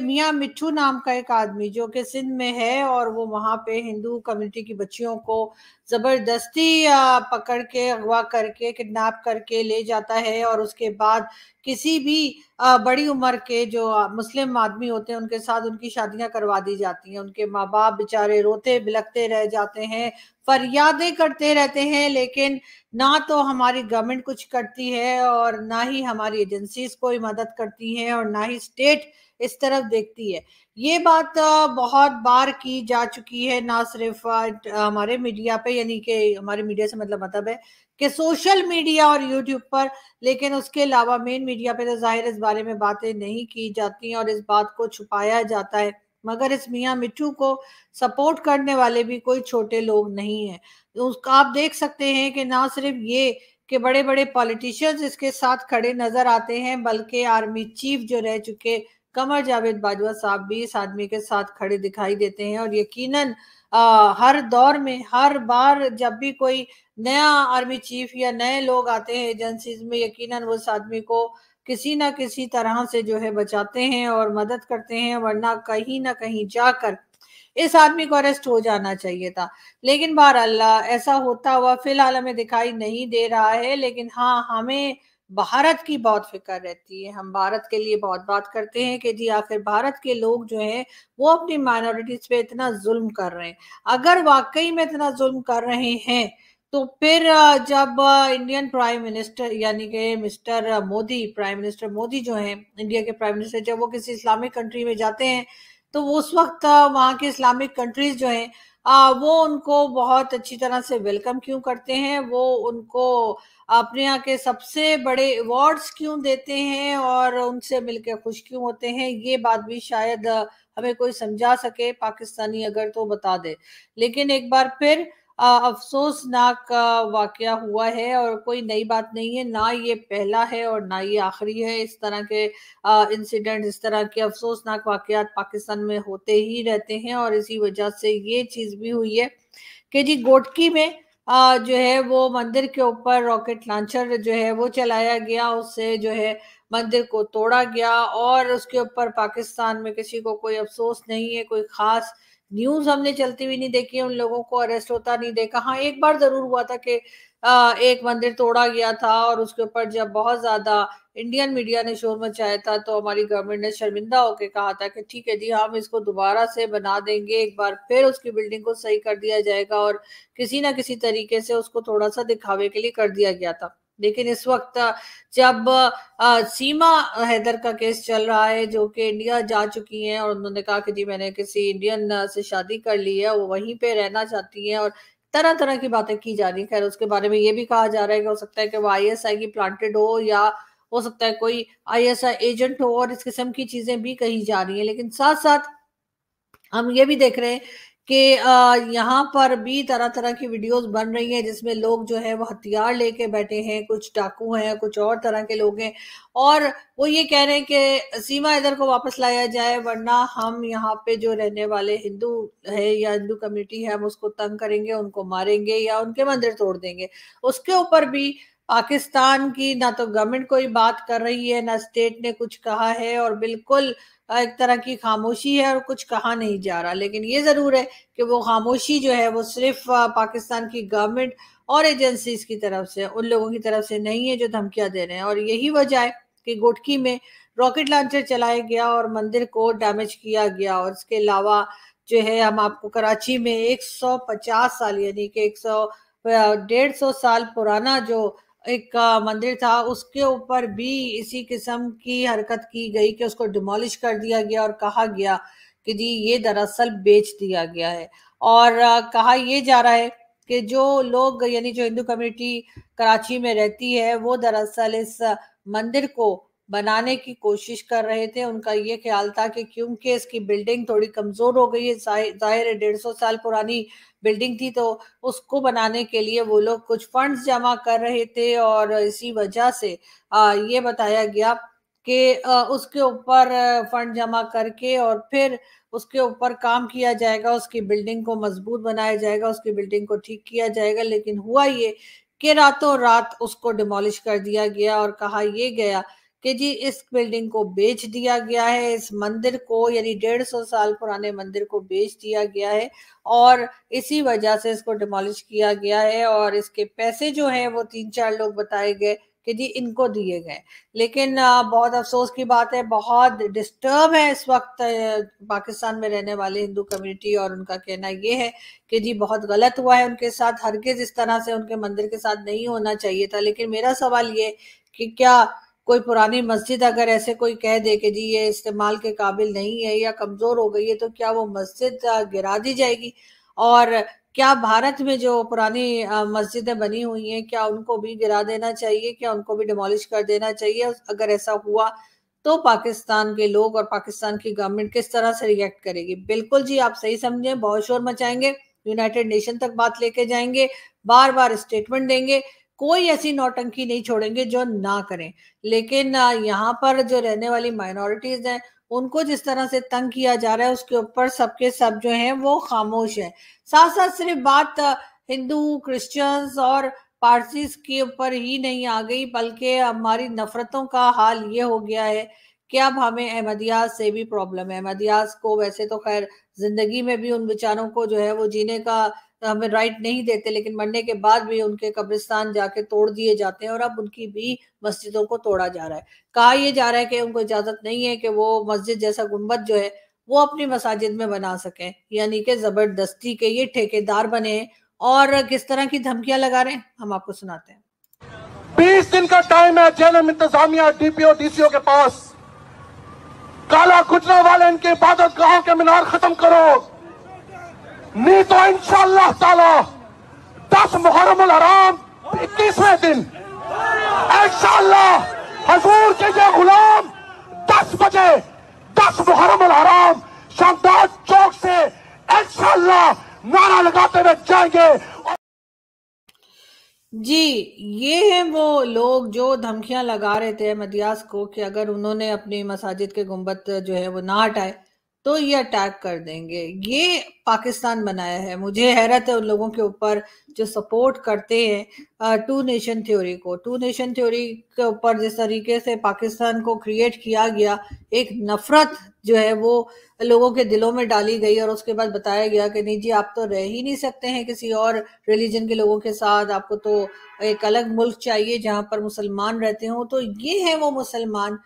मियाँ मिठू नाम का एक आदमी जो कि सिंध में है और वो वहाँ पे हिंदू कम्युनिटी की बच्चियों को ज़बरदस्ती पकड़ के अगवा करके किडनैप करके ले जाता है और उसके बाद किसी भी बड़ी उम्र के जो मुस्लिम आदमी होते हैं उनके साथ उनकी शादियां करवा दी जाती हैं उनके माँ बाप बेचारे रोते बिलकते रह जाते हैं फरियादें करते रहते हैं लेकिन ना तो हमारी गवर्नमेंट कुछ करती है और ना ही हमारी एजेंसीज कोई मदद करती हैं और ना ही स्टेट इस तरफ देखती है ये बात बहुत बार की जा चुकी है ना सिर्फ हमारे मीडिया पे यानी कि हमारे मीडिया से मतलब मतलब है कि सोशल मीडिया और यूट्यूब पर लेकिन उसके अलावा मेन मीडिया पे तो जाहिर इस बारे में बातें नहीं की जाती हैं और इस बात को छुपाया जाता है मगर इस मियाँ मिट्टू को सपोर्ट करने वाले भी कोई छोटे लोग नहीं है उसका आप देख सकते हैं कि ना सिर्फ ये कि बड़े बड़े पॉलिटिशियंस इसके साथ खड़े नजर आते हैं बल्कि आर्मी चीफ जो रह चुके कमर जावेद बाजवा साहब बीस आदमी के साथ खड़े दिखाई देते हैं और यकीनन हर दौर में हर बार जब भी कोई नया आर्मी चीफ या नए लोग आते हैं एजेंसीज में यकीनन उस आदमी को किसी ना किसी तरह से जो है बचाते हैं और मदद करते हैं वरना कहीं ना कहीं जाकर इस आदमी को अरेस्ट हो जाना चाहिए था लेकिन बहर अल्लाह ऐसा होता हुआ फिलहाल हमें दिखाई नहीं दे रहा है लेकिन हाँ हमें हाँ भारत की बहुत फिक्र रहती है हम भारत के लिए बहुत बात करते हैं कि जी आखिर भारत के लोग जो हैं वो अपनी माइनॉरिटीज पे इतना जुल्म कर रहे हैं अगर वाकई में इतना जुल्म कर रहे हैं तो फिर जब इंडियन प्राइम मिनिस्टर यानी कि mister Modi prime minister Modi जो हैं इंडिया के प्राइम मिनिस्टर जब वो किसी इस्लामिक कंट्री में जाते हैं तो उस वक्त वहाँ के इस्लामिक कंट्रीज जो हैं वो उनको बहुत अच्छी तरह से वेलकम क्यों करते हैं वो उनको अपने यहाँ के सबसे बड़े अवार्ड्स क्यों देते हैं और उनसे मिलकर खुश क्यों होते हैं ये बात भी शायद हमें कोई समझा सके पाकिस्तानी अगर तो बता दे लेकिन एक बार फिर अफसोसनाक वाक्य हुआ है और कोई नई बात नहीं है ना ये पहला है और ना ये आखिरी है इस तरह के इंसिडेंट इस तरह के अफसोसनाक वाकयात पाकिस्तान में होते ही रहते हैं और इसी वजह से ये चीज़ भी हुई है कि जी गोटकी में जो है वो मंदिर के ऊपर रॉकेट लॉन्चर जो है वो चलाया गया उससे जो है मंदिर को तोड़ा गया और उसके ऊपर पाकिस्तान में किसी को कोई अफसोस नहीं है कोई खास न्यूज हमने चलती हुई नहीं देखी है उन लोगों को अरेस्ट होता नहीं देखा हाँ एक बार जरूर हुआ था कि एक मंदिर तोड़ा गया था और उसके ऊपर जब बहुत ज्यादा इंडियन मीडिया ने शोर मचाया था तो हमारी गवर्नमेंट ने शर्मिंदा होकर कहा था कि ठीक है जी हम इसको दोबारा से बना देंगे एक बार फिर उसकी बिल्डिंग को सही कर दिया जाएगा और किसी ना किसी तरीके से उसको थोड़ा सा दिखावे के लिए कर दिया गया था लेकिन इस वक्त जब आ, सीमा हैदर का केस चल रहा है जो कि इंडिया जा चुकी हैं और उन्होंने कहा कि जी मैंने किसी इंडियन से शादी कर ली है वो वहीं पे रहना चाहती हैं और तरह तरह की बातें की जा रही खैर उसके बारे में ये भी कहा जा रहा है कि हो सकता है कि वो आई एस आई की प्लांटेड हो या हो सकता है कोई आई एस आई एजेंट हो और इस किस्म की चीजें भी कही जा रही हैं लेकिन साथ साथ हम ये भी देख रहे हैं कि यहाँ पर भी तरह तरह की वीडियोस बन रही हैं जिसमें लोग जो है वो हथियार लेके बैठे हैं कुछ डाकू हैं कुछ और तरह के लोग हैं और वो ये कह रहे हैं कि सीमा इधर को वापस लाया जाए वरना हम यहाँ पे जो रहने वाले हिंदू है या हिंदू कम्युनिटी है हम उसको तंग करेंगे उनको मारेंगे या उनके मंदिर तोड़ देंगे उसके ऊपर भी पाकिस्तान की ना तो गवर्नमेंट कोई बात कर रही है ना स्टेट ने कुछ कहा है और बिल्कुल एक तरह की खामोशी है और कुछ कहा नहीं जा रहा लेकिन ये ज़रूर है कि वो खामोशी जो है वो सिर्फ पाकिस्तान की गवर्नमेंट और एजेंसीज की तरफ से उन लोगों की तरफ से नहीं है जो धमकियां दे रहे हैं और यही वजह है कि गोटकी में रॉकेट लॉन्चर चलाया गया और मंदिर को डैमेज किया गया और इसके अलावा जो है हम आपको कराची में 150 साल यानी कि 100 डेढ़ सौ साल पुराना जो एक मंदिर था उसके ऊपर भी इसी किस्म की हरकत की गई कि उसको डिमोलिश कर दिया गया और कहा गया कि जी ये दरअसल बेच दिया गया है और कहा यह जा रहा है कि जो लोग यानी जो हिंदू कम्युनिटी कराची में रहती है वो दरअसल इस मंदिर को बनाने की कोशिश कर रहे थे उनका ये ख्याल था कि क्योंकि इसकी बिल्डिंग थोड़ी कमज़ोर हो गई है जाहिर है डेढ़ सौ साल पुरानी बिल्डिंग थी तो उसको बनाने के लिए वो लोग कुछ फंड्स जमा कर रहे थे और इसी वजह से ये बताया गया कि उसके ऊपर फंड जमा करके और फिर उसके ऊपर काम किया जाएगा उसकी बिल्डिंग को मजबूत बनाया जाएगा उसकी बिल्डिंग को ठीक किया जाएगा लेकिन हुआ ये कि रातों रात उसको डिमोलिश कर दिया गया और कहा यह गया कि जी इस बिल्डिंग को बेच दिया गया है इस मंदिर को यानी डेढ़ सौ साल पुराने मंदिर को बेच दिया गया है और इसी वजह से इसको डिमोलिश किया गया है और इसके पैसे जो हैं वो तीन चार लोग बताए गए कि जी इनको दिए गए लेकिन बहुत अफसोस की बात है बहुत डिस्टर्ब है इस वक्त पाकिस्तान में रहने वाले हिंदू कम्युनिटी और उनका कहना ये है कि जी बहुत गलत हुआ है उनके साथ हरगिज इस तरह से उनके मंदिर के साथ नहीं होना चाहिए था लेकिन मेरा सवाल ये कि क्या कोई पुरानी मस्जिद अगर ऐसे कोई कह दे कि जी ये इस्तेमाल के काबिल नहीं है या कमज़ोर हो गई है तो क्या वो मस्जिद गिरा दी जाएगी और क्या भारत में जो पुरानी मस्जिदें बनी हुई हैं क्या उनको भी गिरा देना चाहिए क्या उनको भी डिमोलिश कर देना चाहिए अगर ऐसा हुआ तो पाकिस्तान के लोग और पाकिस्तान की गवर्नमेंट किस तरह से रिएक्ट करेगी बिल्कुल जी आप सही समझें बहुत शोर मचाएंगे यूनाइटेड नेशन तक बात लेके जाएंगे बार बार स्टेटमेंट देंगे कोई ऐसी नौटंकी नहीं छोड़ेंगे जो ना करें लेकिन यहाँ पर जो रहने वाली माइनॉरिटीज हैं उनको जिस तरह से तंग किया जा रहा है उसके ऊपर सबके सब जो हैं वो खामोश है साथ साथ सिर्फ बात हिंदू क्रिश्चियंस और पारसीज के ऊपर ही नहीं आ गई बल्कि हमारी नफरतों का हाल ये हो गया है कि अब हमें अहमदियाज से भी प्रॉब्लम है अहमदियाज को वैसे तो खैर जिंदगी में भी उन बेचारों को जो है वो जीने का हमें राइट नहीं देते लेकिन मरने के बाद भी उनके कब्रिस्तान जाके तोड़ दिए जाते हैं और अब उनकी भी मस्जिदों को तोड़ा जा रहा है कहा यह जा रहा है कि उनको इजाजत नहीं है कि वो मस्जिद जैसा गुम्बद जो है वो अपनी मसाजिद में बना सके यानी कि जबरदस्ती के ये ठेकेदार बने और किस तरह की धमकियां लगा रहे हैं हम आपको सुनाते हैं बीस दिन का टाइम है जेलम इंतजामिया डीपीओ डीसीओ के पास काला कुचरा वाले इनके इबादत गाहों के मीनार खत्म करो नहीं तो इंशाला ताला दस मुहर्रम हराम इक्कीसवें दिन इंशाला हजूर के ये गुलाम दस बजे दस मुहर्रम हराम शानदार चौक से इंशाला नारा लगाते हुए जाएंगे जी ये हैं वो लोग जो धमकियां लगा रहे थे मदियास को कि अगर उन्होंने अपनी मसाजिद के गुंबद जो है वो ना हटाए तो ये अटैक कर देंगे ये पाकिस्तान बनाया है मुझे हैरत है उन लोगों के ऊपर जो सपोर्ट करते हैं टू नेशन थ्योरी को टू नेशन थ्योरी के ऊपर जिस तरीके से पाकिस्तान को क्रिएट किया गया एक नफरत जो है वो लोगों के दिलों में डाली गई और उसके बाद बताया गया कि नहीं जी आप तो रह ही नहीं सकते हैं किसी और रिलीजन के लोगों के साथ आपको तो एक अलग मुल्क चाहिए जहाँ पर मुसलमान रहते हों तो ये है वो मुसलमान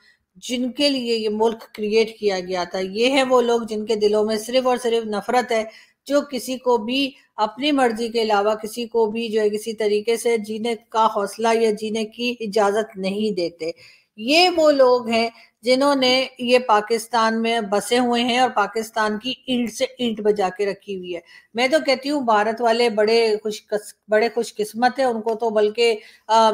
जिनके लिए ये मुल्क क्रिएट किया गया था ये हैं वो लोग जिनके दिलों में सिर्फ और सिर्फ नफरत है जो किसी को भी अपनी मर्जी के अलावा किसी को भी जो है किसी तरीके से जीने का हौसला या जीने की इजाज़त नहीं देते ये वो लोग हैं जिन्होंने ये पाकिस्तान में बसे हुए हैं और पाकिस्तान की ईंट से ईंट बजा के रखी हुई है मैं तो कहती हूँ भारत वाले बड़े खुश बड़े खुशकिस्मत है उनको तो बल्कि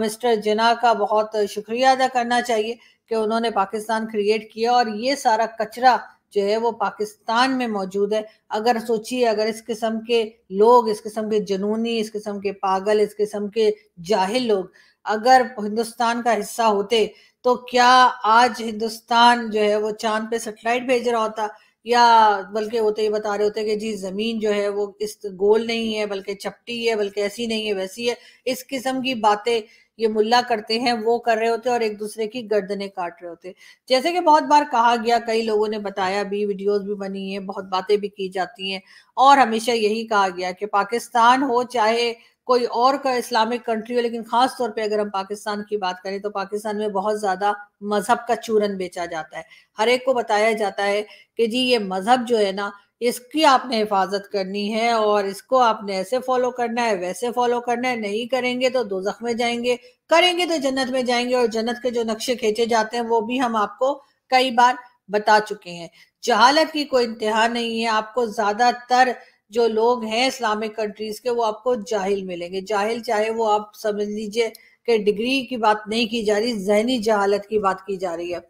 मिस्टर जिना का बहुत शुक्रिया अदा करना चाहिए कि उन्होंने पाकिस्तान क्रिएट किया और ये सारा कचरा जो है वो पाकिस्तान में मौजूद है अगर सोचिए अगर इस किस्म के लोग इस किस्म के जुनूनी इस किस्म के पागल इस किस्म के जाहिल लोग अगर हिंदुस्तान का हिस्सा होते तो क्या आज हिंदुस्तान जो है वो चांद पे सेटेलाइट भेज रहा होता या बल्कि होते तो ही बता रहे होते कि जी जमीन जो है वो इस गोल नहीं है बल्कि चपटी है बल्कि ऐसी नहीं है वैसी है इस किस्म की बातें ये मुल्ला करते हैं वो कर रहे होते हैं और एक दूसरे की गर्दनें काट रहे होते जैसे कि बहुत बार कहा गया कई लोगों ने बताया भी वीडियोस भी बनी है बहुत बातें भी की जाती हैं और हमेशा यही कहा गया कि पाकिस्तान हो चाहे कोई और का इस्लामिक कंट्री हो लेकिन खास तौर पे अगर हम पाकिस्तान की बात करें तो पाकिस्तान में बहुत ज्यादा मजहब का चूरन बेचा जाता है हर एक को बताया जाता है कि जी ये मजहब जो है ना इसकी आपने हिफाजत करनी है और इसको आपने ऐसे फॉलो करना है वैसे फॉलो करना है नहीं करेंगे तो दो में जाएंगे करेंगे तो जन्नत में जाएंगे और जन्नत के जो नक्शे खींचे जाते हैं वो भी हम आपको कई बार बता चुके हैं जहालत की कोई इंतहा नहीं है आपको ज्यादातर जो लोग हैं इस्लामिक कंट्रीज के वो आपको जाहिल मिलेंगे जाहिल चाहे वो आप समझ लीजिए कि डिग्री की बात नहीं की जा रही जहनी जहालत की बात की जा रही है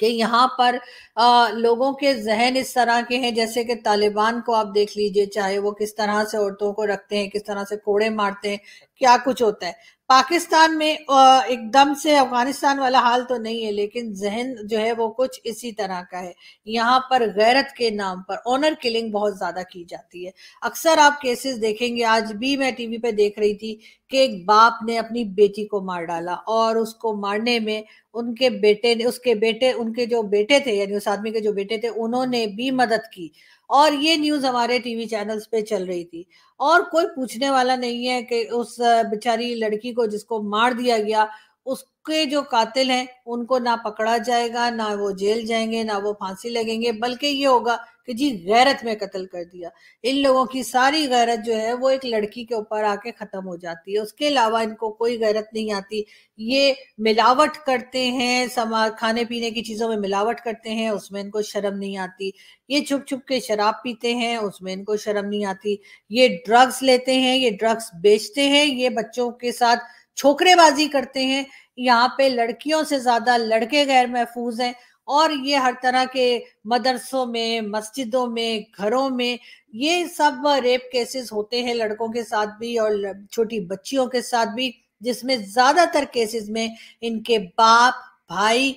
कि यहाँ पर आ, लोगों के जहन इस तरह के हैं जैसे कि तालिबान को आप देख लीजिए चाहे वो किस तरह से औरतों को रखते हैं किस तरह से कोड़े मारते हैं क्या कुछ होता है पाकिस्तान में एकदम से अफगानिस्तान वाला हाल तो नहीं है लेकिन जहन जो है वो कुछ इसी तरह का है यहाँ पर गैरत के नाम पर ऑनर किलिंग बहुत ज़्यादा की जाती है अक्सर आप केसेस देखेंगे आज भी मैं टीवी पे देख रही थी कि एक बाप ने अपनी बेटी को मार डाला और उसको मारने में उनके बेटे ने उसके बेटे उनके जो बेटे थे यानी उस आदमी के जो बेटे थे उन्होंने भी मदद की और ये न्यूज हमारे टीवी चैनल्स पे चल रही थी और कोई पूछने वाला नहीं है कि उस बेचारी लड़की को जिसको मार दिया गया उसके जो कातिल हैं उनको ना पकड़ा जाएगा ना वो जेल जाएंगे ना वो फांसी लगेंगे बल्कि ये होगा कि जी गैरत में कत्ल कर दिया इन लोगों की सारी गैरत जो है वो एक लड़की के ऊपर आके ख़त्म हो जाती है उसके अलावा इनको कोई गैरत नहीं आती ये मिलावट करते हैं समा खाने पीने की चीज़ों में मिलावट करते हैं उसमें इनको शर्म नहीं आती ये छुप छुप के शराब पीते हैं उसमें इनको शर्म नहीं आती ये ड्रग्स लेते हैं ये ड्रग्स बेचते हैं ये बच्चों के साथ छोकरेबाजी करते हैं यहाँ पे लड़कियों से ज्यादा लड़के गैर महफूज हैं और ये हर तरह के मदरसों में मस्जिदों में घरों में ये सब रेप केसेस होते हैं लड़कों के साथ भी और छोटी बच्चियों के साथ भी जिसमें ज्यादातर केसेस में इनके बाप भाई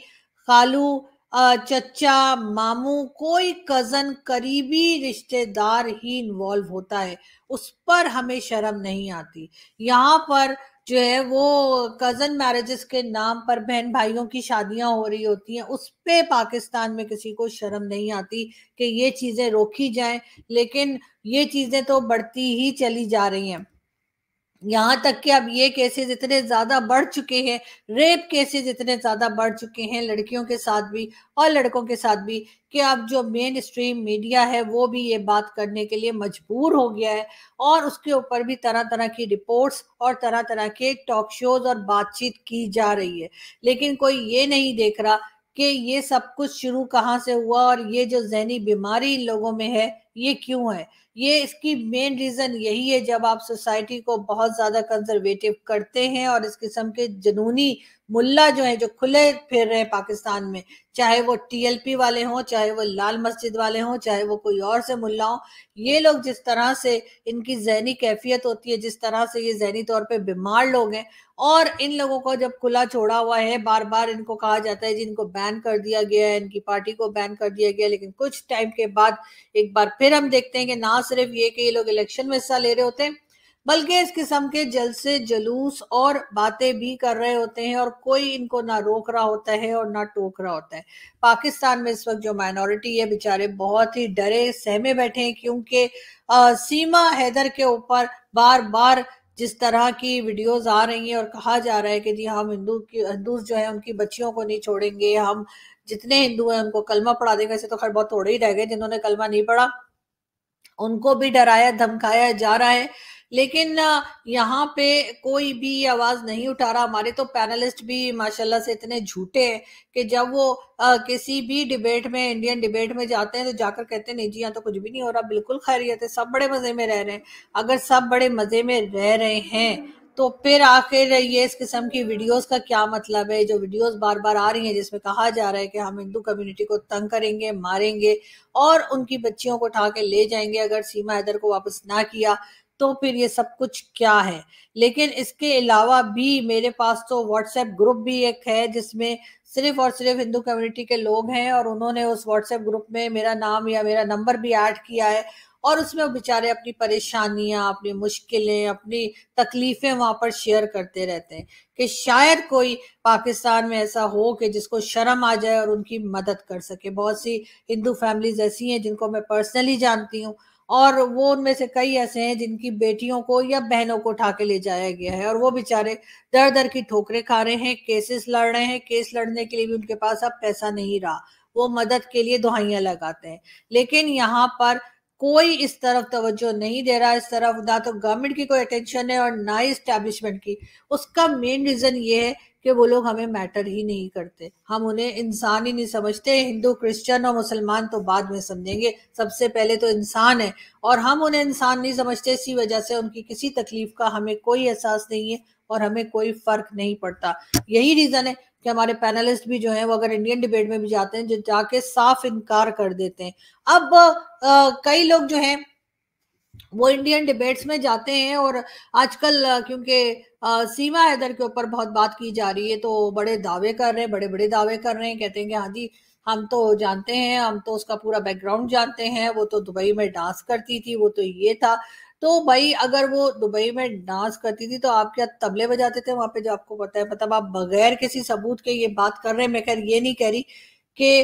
खालू चचा मामू कोई कजन करीबी रिश्तेदार ही इन्वॉल्व होता है उस पर हमें शर्म नहीं आती यहाँ पर जो है वो कजन मैरिजेस के नाम पर बहन भाइयों की शादियां हो रही होती हैं उस पर पाकिस्तान में किसी को शर्म नहीं आती कि ये चीज़ें रोकी जाएं लेकिन ये चीज़ें तो बढ़ती ही चली जा रही हैं यहाँ तक कि अब ये केसेस इतने ज्यादा बढ़ चुके हैं रेप केसेस इतने ज्यादा बढ़ चुके हैं लड़कियों के साथ भी और लड़कों के साथ भी कि अब जो मेन स्ट्रीम मीडिया है वो भी ये बात करने के लिए मजबूर हो गया है और उसके ऊपर भी तरह तरह की रिपोर्ट्स और तरह तरह के टॉक शोज और बातचीत की जा रही है लेकिन कोई ये नहीं देख रहा कि ये सब कुछ शुरू कहाँ से हुआ और ये जो जहनी बीमारी इन लोगों में है ये क्यों है ये इसकी मेन रीजन यही है जब आप सोसाइटी को बहुत ज्यादा कंजर्वेटिव करते हैं और इस किस्म के जनूनी मुल्ला जो है जो खुले फिर रहे हैं पाकिस्तान में चाहे वो टीएलपी वाले हों चाहे वो लाल मस्जिद वाले हों चाहे वो कोई और से मुल्ला हो ये लोग जिस तरह से इनकी जहनी कैफियत होती है जिस तरह से ये जहनी तौर पे बीमार लोग हैं और इन लोगों को जब खुला छोड़ा हुआ है बार बार इनको कहा जाता है जी इनको बैन कर दिया गया है इनकी पार्टी को बैन कर दिया गया लेकिन कुछ टाइम के बाद एक बार फिर फिर हम देखते हैं कि ना सिर्फ ये कि ये लोग इलेक्शन में हिस्सा ले रहे होते हैं बल्कि इस किस्म के जलसे जलूस और बातें भी कर रहे होते हैं और कोई इनको ना रोक रहा होता है और ना टोक रहा होता है पाकिस्तान में इस वक्त जो माइनॉरिटी है बेचारे बहुत ही डरे सहमे बैठे हैं क्योंकि सीमा हैदर के ऊपर बार बार जिस तरह की वीडियोस आ रही हैं और कहा जा रहा है कि जी हम हिंदू की हिंदू जो है उनकी बच्चियों को नहीं छोड़ेंगे हम जितने हिंदू हैं उनको कलमा पढ़ा देंगे ऐसे तो खैर बहुत थोड़े ही रह गए जिन्होंने कलमा नहीं पढ़ा उनको भी डराया धमकाया जा रहा है लेकिन यहाँ पे कोई भी आवाज नहीं उठा रहा हमारे तो पैनलिस्ट भी माशाल्लाह से इतने झूठे हैं कि जब वो आ, किसी भी डिबेट में इंडियन डिबेट में जाते हैं तो जाकर कहते हैं नहीं जी यहाँ तो कुछ भी नहीं हो रहा बिल्कुल खैरियत है सब बड़े मजे में रह रहे हैं अगर सब बड़े मजे में रह रहे हैं तो फिर आखिर ये इस किस्म की वीडियोस का क्या मतलब है जो वीडियोस बार बार आ रही हैं जिसमें कहा जा रहा है कि हम हिंदू कम्युनिटी को तंग करेंगे मारेंगे और उनकी बच्चियों को उठा के ले जाएंगे अगर सीमा हैदर को वापस ना किया तो फिर ये सब कुछ क्या है लेकिन इसके अलावा भी मेरे पास तो व्हाट्सएप ग्रुप भी एक है जिसमें सिर्फ और सिर्फ हिंदू कम्युनिटी के लोग हैं और उन्होंने उस व्हाट्सएप ग्रुप में मेरा नाम या मेरा नंबर भी ऐड किया है और उसमें बेचारे अपनी परेशानियां अपनी मुश्किलें अपनी तकलीफें वहां पर शेयर करते रहते हैं कि शायद कोई पाकिस्तान में ऐसा हो कि जिसको शर्म आ जाए और उनकी मदद कर सके बहुत सी हिंदू फैमिलीज ऐसी हैं जिनको मैं पर्सनली जानती हूँ और वो उनमें से कई ऐसे हैं जिनकी बेटियों को या बहनों को उठा के ले जाया गया है और वो बेचारे दर दर की ठोकरे खा रहे हैं केसेस लड़ रहे हैं केस लड़ने के लिए भी उनके पास अब पैसा नहीं रहा वो मदद के लिए दुहाइयां लगाते हैं लेकिन यहाँ पर कोई इस तरफ तवज्जो नहीं दे रहा इस तरफ ना तो गवर्नमेंट की कोई अटेंशन है और ना ही इस्टेब्लिशमेंट की उसका मेन रीज़न ये है कि वो लोग हमें मैटर ही नहीं करते हम उन्हें इंसान ही नहीं समझते हिंदू क्रिश्चियन और मुसलमान तो बाद में समझेंगे सबसे पहले तो इंसान है और हम उन्हें इंसान नहीं समझते इसी वजह से उनकी किसी तकलीफ का हमें कोई एहसास नहीं है और हमें कोई फर्क नहीं पड़ता यही रीज़न है कि हमारे पैनलिस्ट भी जो हैं वो अगर इंडियन डिबेट में भी जाते हैं जो जाके साफ इनकार कर देते हैं अब आ, कई लोग जो हैं वो इंडियन डिबेट्स में जाते हैं और आजकल क्योंकि सीमा हैदर के ऊपर बहुत बात की जा रही है तो बड़े दावे कर रहे हैं बड़े बड़े दावे कर रहे हैं कहते हैं कि हाँ जी हम तो जानते हैं हम तो उसका पूरा बैकग्राउंड जानते हैं वो तो दुबई में डांस करती थी वो तो ये था तो भाई अगर वो दुबई में डांस करती थी तो आप क्या तबले बजाते थे वहां पे जो आपको पता है मतलब आप बगैर किसी सबूत के ये बात कर रहे हैं मैं खैर ये नहीं कह रही कि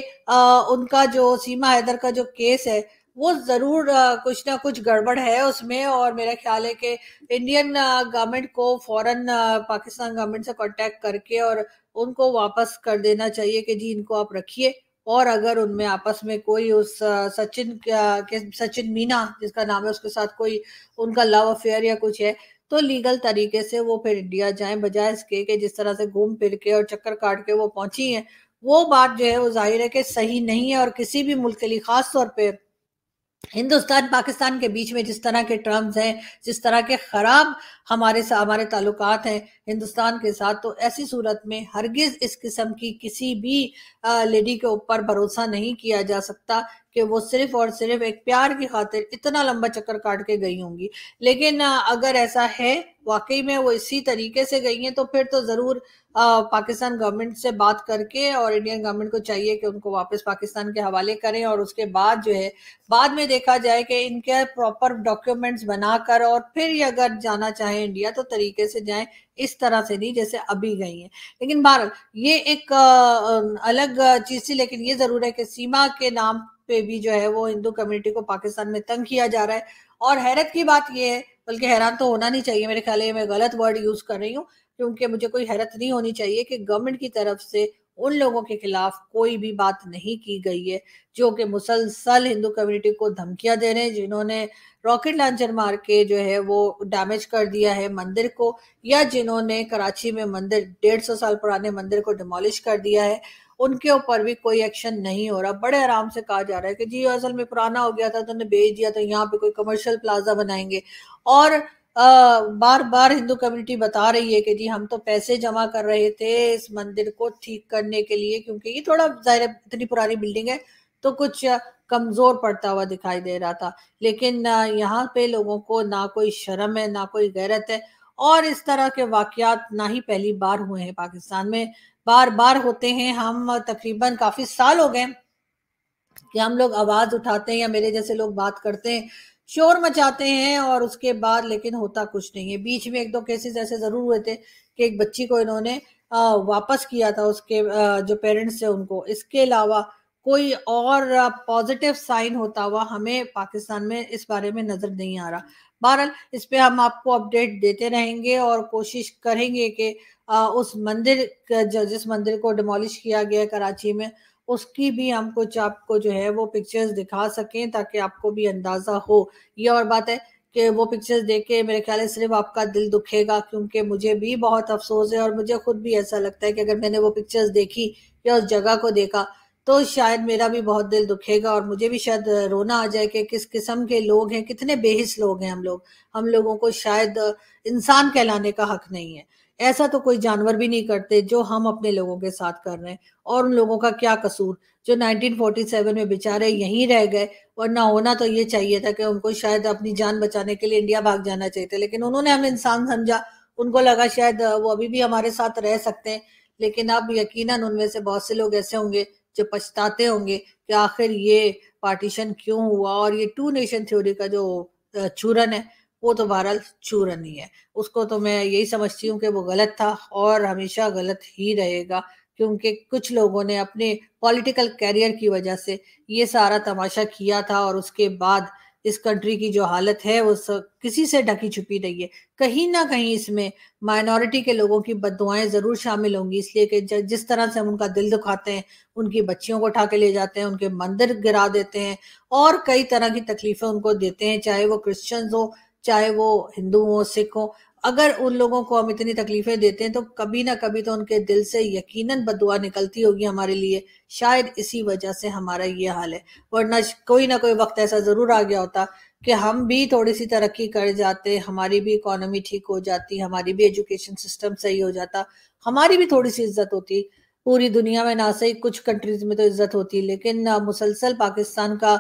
उनका जो सीमा हैदर का जो केस है वो जरूर कुछ ना कुछ गड़बड़ है उसमें और मेरा ख्याल है कि इंडियन गवर्नमेंट को फॉरन पाकिस्तान गवर्नमेंट से कांटेक्ट करके और उनको वापस कर देना चाहिए कि जी इनको आप रखिए और अगर उनमें आपस में कोई उस सचिन के सचिन मीना जिसका नाम है उसके साथ कोई उनका लव अफेयर या कुछ है तो लीगल तरीके से वो फिर इंडिया जाए बजाय इसके कि जिस तरह से घूम फिर के और चक्कर काट के वो पहुंची हैं वो बात जो है वो जाहिर है कि सही नहीं है और किसी भी मुल्क के लिए खास तौर पे हिंदुस्तान पाकिस्तान के बीच में जिस तरह के टर्म्स हैं जिस तरह के ख़राब हमारे हमारे ताल्लुकात हैं हिंदुस्तान के साथ तो ऐसी सूरत में हरगिज़ इस किस्म की किसी भी लेडी के ऊपर भरोसा नहीं किया जा सकता कि वो सिर्फ और सिर्फ एक प्यार की खातिर इतना लंबा चक्कर काट के गई होंगी लेकिन अगर ऐसा है वाकई में वो इसी तरीके से गई हैं तो फिर तो ज़रूर पाकिस्तान गवर्नमेंट से बात करके और इंडियन गवर्नमेंट को चाहिए कि उनको वापस पाकिस्तान के हवाले करें और उसके बाद जो है बाद में देखा जाए कि इनके प्रॉपर डॉक्यूमेंट्स बनाकर और फिर ये अगर जाना चाहे इंडिया तो तरीके से जाएं इस तरह से नहीं जैसे अभी गई है लेकिन भारत ये एक अलग चीज थी लेकिन ये जरूर है कि सीमा के नाम पे भी जो है वो हिंदू कम्युनिटी को पाकिस्तान में तंग किया जा रहा है और हैरत की बात ये है बल्कि हैरान तो होना नहीं चाहिए मेरे ख्याल में मैं गलत वर्ड यूज कर रही हूँ क्योंकि मुझे कोई हैरत नहीं होनी चाहिए कि गवर्नमेंट की तरफ से उन लोगों के खिलाफ कोई भी बात नहीं की गई है जो कि मुसलसल हिंदू कम्युनिटी को धमकियां दे रहे हैं जिन्होंने रॉकेट लॉन्चर मार के जो है वो डैमेज कर दिया है मंदिर को या जिन्होंने कराची में मंदिर डेढ़ सौ साल पुराने मंदिर को डिमोलिश कर दिया है उनके ऊपर भी कोई एक्शन नहीं हो रहा बड़े आराम से कहा जा रहा है कि जी असल में पुराना हो गया था तो उन्हें बेच दिया तो यहाँ पे कोई कमर्शियल प्लाजा बनाएंगे और आ, बार बार हिंदू कम्युनिटी बता रही है कि जी हम तो पैसे जमा कर रहे थे इस मंदिर को ठीक करने के लिए क्योंकि ये थोड़ा जाहिर इतनी पुरानी बिल्डिंग है तो कुछ कमजोर पड़ता हुआ दिखाई दे रहा था लेकिन यहाँ पे लोगों को ना कोई शर्म है ना कोई गैरत है और इस तरह के वाकयात ना ही पहली बार हुए हैं पाकिस्तान में बार बार होते हैं हम तकरीबन काफी साल हो गए कि हम लोग आवाज उठाते हैं या मेरे जैसे लोग बात करते हैं शोर मचाते हैं और उसके बाद लेकिन होता कुछ नहीं है बीच में एक दो केसेस ऐसे जरूर हुए थे कि एक बच्ची को इन्होंने वापस किया था उसके जो पेरेंट्स थे उनको इसके अलावा कोई और पॉजिटिव साइन होता हुआ हमें पाकिस्तान में इस बारे में नज़र नहीं आ रहा बहरहाल इस पर हम आपको अपडेट देते रहेंगे और कोशिश करेंगे कि उस मंदिर जिस मंदिर को डिमोलिश किया गया कराची में उसकी भी हम कुछ आपको जो है वो पिक्चर्स दिखा सकें ताकि आपको भी अंदाज़ा हो ये और बात है कि वो पिक्चर्स देख के मेरे ख्याल है सिर्फ आपका दिल दुखेगा क्योंकि मुझे भी बहुत अफसोस है और मुझे खुद भी ऐसा लगता है कि अगर मैंने वो पिक्चर्स देखी या उस जगह को देखा तो शायद मेरा भी बहुत दिल दुखेगा और मुझे भी शायद रोना आ जाए कि किस किस्म के लोग हैं कितने बेहिस लोग हैं हम लोग हम लोगों को शायद इंसान कहलाने का हक नहीं है ऐसा तो कोई जानवर भी नहीं करते जो हम अपने लोगों के साथ कर रहे हैं और उन लोगों का क्या कसूर जो 1947 में बेचारे यहीं रह गए वरना होना तो ये चाहिए था कि उनको शायद अपनी जान बचाने के लिए इंडिया भाग जाना चाहिए था लेकिन उन्होंने हमें इंसान समझा उनको लगा शायद वो अभी भी हमारे साथ रह सकते हैं लेकिन अब यकीन उनमें से बहुत से लोग ऐसे होंगे जो पछताते होंगे कि आखिर ये पार्टीशन क्यों हुआ और ये टू नेशन थ्योरी का जो चूरन है वो तो बहरहाल चूरन ही है उसको तो मैं यही समझती हूँ कि वो गलत था और हमेशा गलत ही रहेगा क्योंकि कुछ लोगों ने अपने पॉलिटिकल कैरियर की वजह से ये सारा तमाशा किया था और उसके बाद इस कंट्री की जो हालत है वो किसी से ढकी छुपी रही है कहीं ना कहीं इसमें माइनॉरिटी के लोगों की बदुआएं ज़रूर शामिल होंगी इसलिए कि जिस तरह से हम उनका दिल दुखाते हैं उनकी बच्चियों को उठा के ले जाते हैं उनके मंदिर गिरा देते हैं और कई तरह की तकलीफ़ें उनको देते हैं चाहे वो क्रिश्चियंस हो चाहे वो हिंदू हो सिख हो अगर उन लोगों को हम इतनी तकलीफें देते हैं तो कभी ना कभी तो उनके दिल से यकीनन बदुआ निकलती होगी हमारे लिए शायद इसी वजह से हमारा ये हाल है वरना कोई ना कोई वक्त ऐसा जरूर आ गया होता कि हम भी थोड़ी सी तरक्की कर जाते हमारी भी इकोनॉमी ठीक हो जाती हमारी भी एजुकेशन सिस्टम सही हो जाता हमारी भी थोड़ी सी इज्जत होती पूरी दुनिया में ना सही कुछ कंट्रीज में तो इज्जत होती लेकिन मुसलसल पाकिस्तान का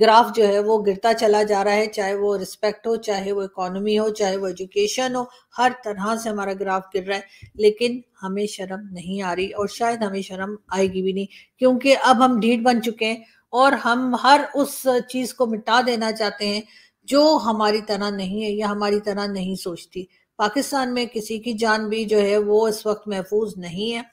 ग्राफ जो है वो गिरता चला जा रहा है चाहे वो रिस्पेक्ट हो चाहे वो इकोनॉमी हो चाहे वो एजुकेशन हो हर तरह से हमारा ग्राफ गिर रहा है लेकिन हमें शर्म नहीं आ रही और शायद हमें शर्म आएगी भी नहीं क्योंकि अब हम ढीठ बन चुके हैं और हम हर उस चीज को मिटा देना चाहते हैं जो हमारी तरह नहीं है या हमारी तरह नहीं सोचती पाकिस्तान में किसी की जान भी जो है वो इस वक्त महफूज नहीं है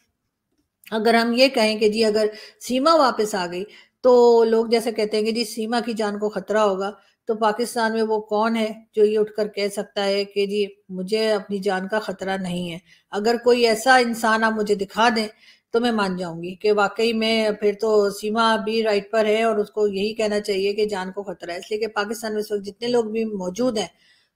अगर हम ये कहें कि जी अगर सीमा वापस आ गई तो लोग जैसे कहते हैं कि जी सीमा की जान को खतरा होगा तो पाकिस्तान में वो कौन है जो ये उठकर कह सकता है कि जी मुझे अपनी जान का खतरा नहीं है अगर कोई ऐसा इंसान आप मुझे दिखा दें तो मैं मान जाऊंगी कि वाकई में फिर तो सीमा भी राइट पर है और उसको यही कहना चाहिए कि जान को खतरा है इसलिए कि पाकिस्तान में इस वक्त जितने लोग भी मौजूद हैं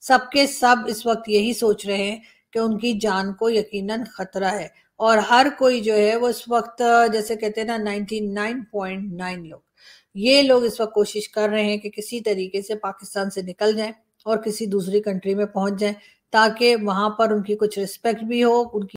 सबके सब इस वक्त यही सोच रहे हैं कि उनकी जान को यकीनन खतरा है और हर कोई जो है वो इस वक्त जैसे कहते हैं ना नाइनटी नाइन पॉइंट नाइन लोग ये लोग इस वक्त कोशिश कर रहे हैं कि किसी तरीके से पाकिस्तान से निकल जाए और किसी दूसरी कंट्री में पहुंच जाए ताकि वहां पर उनकी कुछ रिस्पेक्ट भी हो उनकी